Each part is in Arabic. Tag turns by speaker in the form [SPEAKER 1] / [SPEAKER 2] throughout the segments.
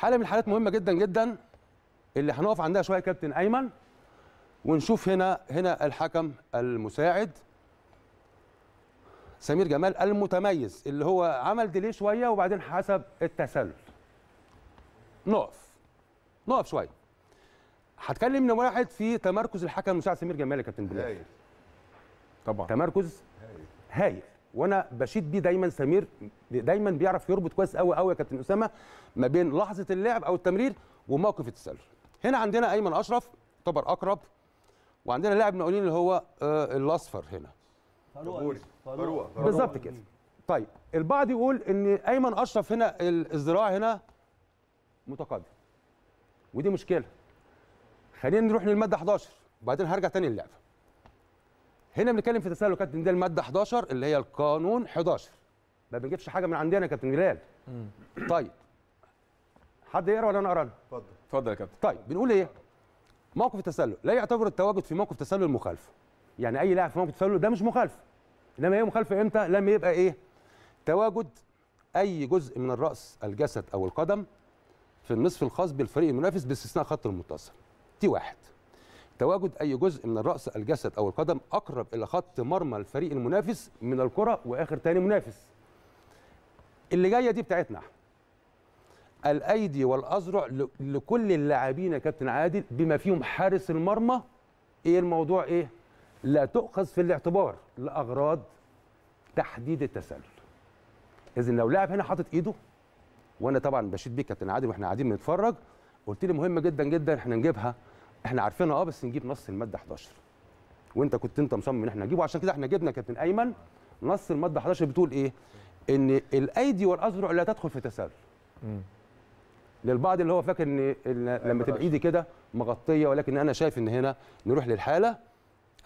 [SPEAKER 1] حاله من الحالات مهمه جدا جدا اللي هنقف عندها شويه كابتن ايمن ونشوف هنا هنا الحكم المساعد سمير جمال المتميز اللي هو عمل ديلي شويه وبعدين حسب التسلل نقف نقف شويه هتكلم من واحد في تمركز الحكم المساعد سمير جمال يا كابتن بلال طبعا تمركز هايل وانا بشيد بيه دايما سمير دايما بيعرف يربط كويس قوي قوي يا كابتن اسامه ما بين لحظه اللعب او التمرير وموقف التسلل هنا عندنا ايمن اشرف يعتبر اقرب وعندنا لاعب مقاولين اللي هو آه، الاصفر هنا بالظبط كده طيب البعض يقول ان ايمن اشرف هنا الذراع هنا متقدم ودي مشكله خلينا نروح للماده 11 وبعدين هرجع تاني للعبه هنا بنتكلم في تسلل يا كابتن ده الماده 11 اللي هي القانون 11 ما بنجيبش حاجه من عندنا يا كابتن بلال طيب حد يقرا ولا انا اقرا اتفضل اتفضل يا كابتن طيب بنقول ايه موقف التسلل لا يعتبر التواجد في موقف تسلل مخالفه يعني اي لاعب في موقف تسلل ده مش مخالفه انما هي مخالفه امتى لما يبقى ايه تواجد اي جزء من الراس الجسد او القدم في النصف الخاص بالفريق المنافس باستثناء خط المتصل دي واحد تواجد اي جزء من الراس الجسد او القدم اقرب الى خط مرمى الفريق المنافس من الكره واخر تاني منافس اللي جايه دي بتاعتنا الايدي والاذرع لكل اللاعبين يا كابتن عادل بما فيهم حارس المرمى ايه الموضوع ايه لا تؤخذ في الاعتبار لاغراض تحديد التسلل اذا لو لاعب هنا حاطط ايده وانا طبعا بشيد بيه كابتن عادل واحنا قاعدين بنتفرج قلت لي مهمه جدا جدا احنا نجيبها احنا عارفينها اه بس نجيب نص الماده 11 وانت كنت انت مصمم ان احنا نجيبه عشان كده احنا جبنا كابتن ايمن نص الماده 11 بتقول ايه ان الايدي والاذرع لا تدخل في تسلل للبعض اللي هو فاكر ان لما تبقى ايدي كده مغطيه ولكن انا شايف ان هنا نروح للحاله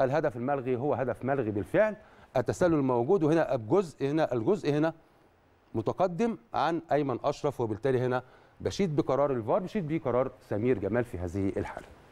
[SPEAKER 1] الهدف الملغي هو هدف ملغي بالفعل التسلل موجود وهنا الجزء هنا الجزء هنا متقدم عن ايمن اشرف وبالتالي هنا بشيد بقرار الفار بشيد بقرار سمير جمال في هذه الحاله